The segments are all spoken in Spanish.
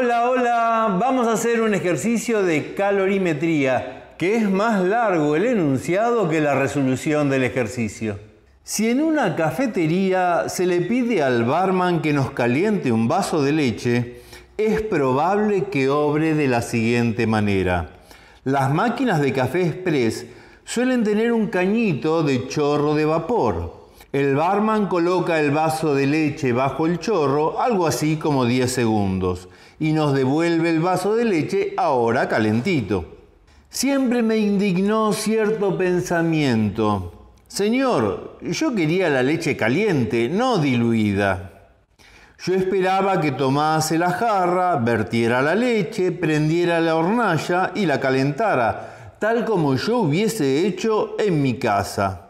Hola, hola, vamos a hacer un ejercicio de calorimetría, que es más largo el enunciado que la resolución del ejercicio. Si en una cafetería se le pide al barman que nos caliente un vaso de leche, es probable que obre de la siguiente manera. Las máquinas de café express suelen tener un cañito de chorro de vapor. El barman coloca el vaso de leche bajo el chorro, algo así como 10 segundos, y nos devuelve el vaso de leche ahora calentito. Siempre me indignó cierto pensamiento. Señor, yo quería la leche caliente, no diluida. Yo esperaba que tomase la jarra, vertiera la leche, prendiera la hornalla y la calentara, tal como yo hubiese hecho en mi casa.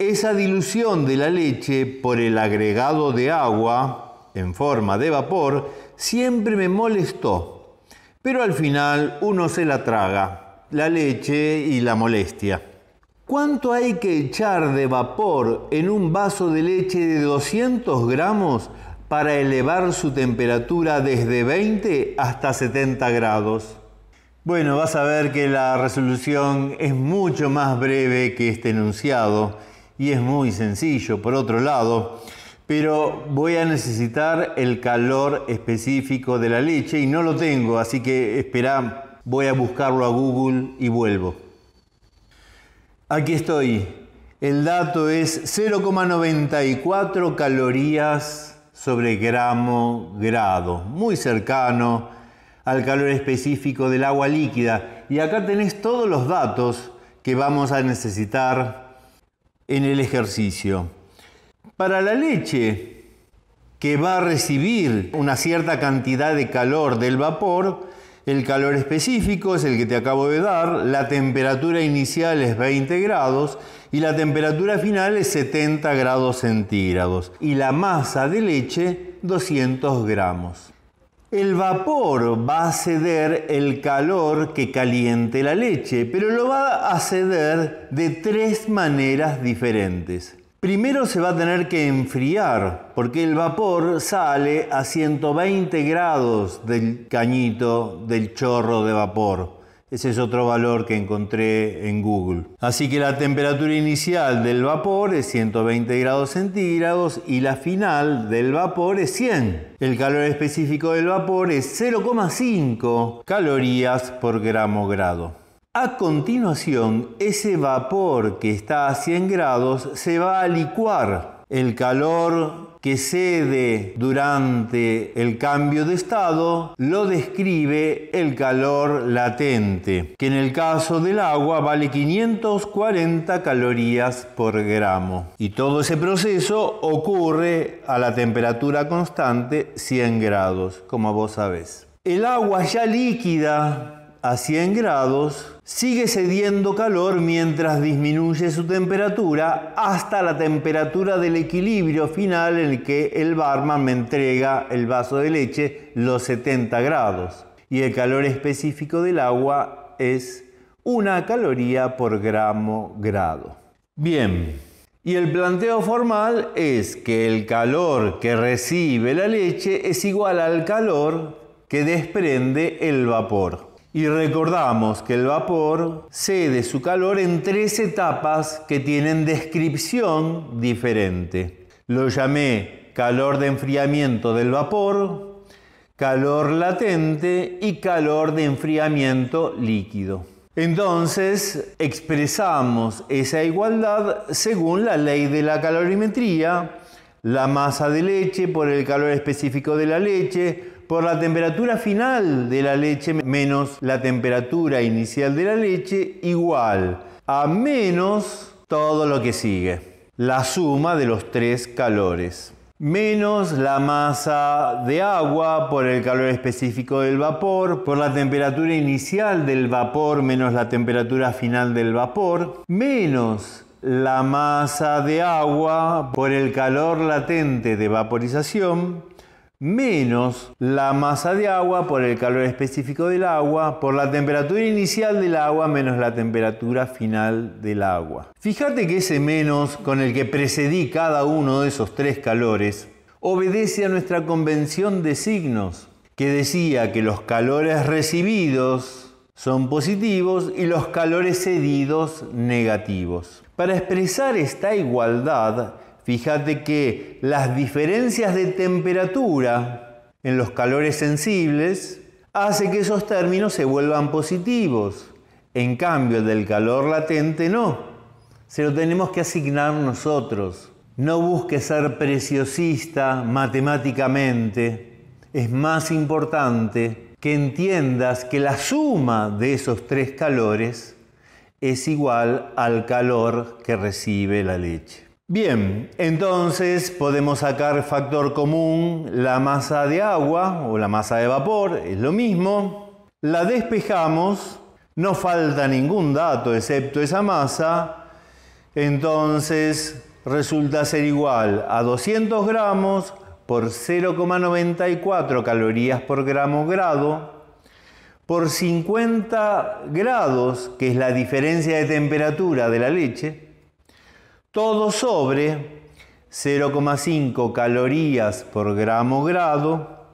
Esa dilución de la leche por el agregado de agua en forma de vapor siempre me molestó, pero al final uno se la traga, la leche y la molestia. ¿Cuánto hay que echar de vapor en un vaso de leche de 200 gramos para elevar su temperatura desde 20 hasta 70 grados? Bueno, vas a ver que la resolución es mucho más breve que este enunciado y es muy sencillo por otro lado, pero voy a necesitar el calor específico de la leche y no lo tengo, así que espera, voy a buscarlo a Google y vuelvo. Aquí estoy. El dato es 0,94 calorías sobre gramo grado, muy cercano al calor específico del agua líquida. Y acá tenés todos los datos que vamos a necesitar en el ejercicio. Para la leche, que va a recibir una cierta cantidad de calor del vapor, el calor específico es el que te acabo de dar, la temperatura inicial es 20 grados y la temperatura final es 70 grados centígrados y la masa de leche 200 gramos el vapor va a ceder el calor que caliente la leche, pero lo va a ceder de tres maneras diferentes. Primero se va a tener que enfriar, porque el vapor sale a 120 grados del cañito, del chorro de vapor. Ese es otro valor que encontré en Google. Así que la temperatura inicial del vapor es 120 grados centígrados y la final del vapor es 100. El calor específico del vapor es 0,5 calorías por gramo grado. A continuación, ese vapor que está a 100 grados se va a licuar. El calor que cede durante el cambio de estado lo describe el calor latente, que en el caso del agua vale 540 calorías por gramo. Y todo ese proceso ocurre a la temperatura constante 100 grados, como vos sabés. El agua ya líquida a 100 grados, sigue cediendo calor mientras disminuye su temperatura hasta la temperatura del equilibrio final en el que el barman me entrega el vaso de leche, los 70 grados. Y el calor específico del agua es una caloría por gramo grado. Bien, y el planteo formal es que el calor que recibe la leche es igual al calor que desprende el vapor. Y recordamos que el vapor cede su calor en tres etapas que tienen descripción diferente. Lo llamé calor de enfriamiento del vapor, calor latente y calor de enfriamiento líquido. Entonces expresamos esa igualdad según la ley de la calorimetría, la masa de leche por el calor específico de la leche, por la temperatura final de la leche menos la temperatura inicial de la leche igual a menos todo lo que sigue, la suma de los tres calores, menos la masa de agua por el calor específico del vapor, por la temperatura inicial del vapor menos la temperatura final del vapor, menos la masa de agua por el calor latente de vaporización, menos la masa de agua por el calor específico del agua, por la temperatura inicial del agua menos la temperatura final del agua. Fíjate que ese menos con el que precedí cada uno de esos tres calores obedece a nuestra convención de signos, que decía que los calores recibidos son positivos y los calores cedidos negativos. Para expresar esta igualdad, Fíjate que las diferencias de temperatura en los calores sensibles hace que esos términos se vuelvan positivos. En cambio, del calor latente no. Se lo tenemos que asignar nosotros. No busques ser preciosista matemáticamente. Es más importante que entiendas que la suma de esos tres calores es igual al calor que recibe la leche. Bien, entonces podemos sacar factor común la masa de agua o la masa de vapor, es lo mismo. La despejamos, no falta ningún dato excepto esa masa, entonces resulta ser igual a 200 gramos por 0,94 calorías por gramo grado, por 50 grados, que es la diferencia de temperatura de la leche, todo sobre 0,5 calorías por gramo grado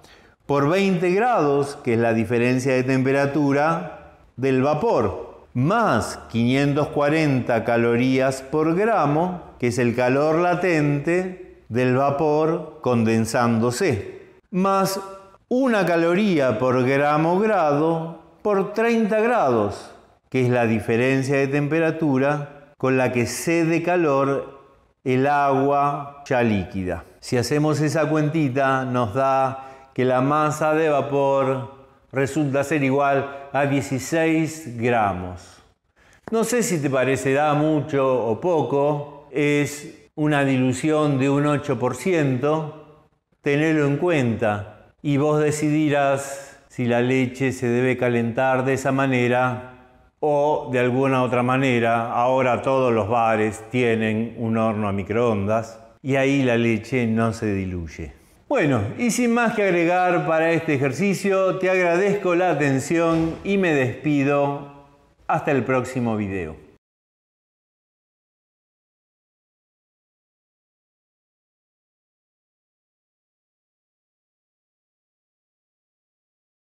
por 20 grados, que es la diferencia de temperatura del vapor, más 540 calorías por gramo, que es el calor latente del vapor condensándose, más una caloría por gramo grado por 30 grados, que es la diferencia de temperatura con la que cede calor el agua ya líquida. Si hacemos esa cuentita nos da que la masa de vapor resulta ser igual a 16 gramos. No sé si te parecerá mucho o poco, es una dilución de un 8%, tenelo en cuenta y vos decidirás si la leche se debe calentar de esa manera o de alguna otra manera, ahora todos los bares tienen un horno a microondas y ahí la leche no se diluye. Bueno, y sin más que agregar para este ejercicio, te agradezco la atención y me despido. Hasta el próximo video.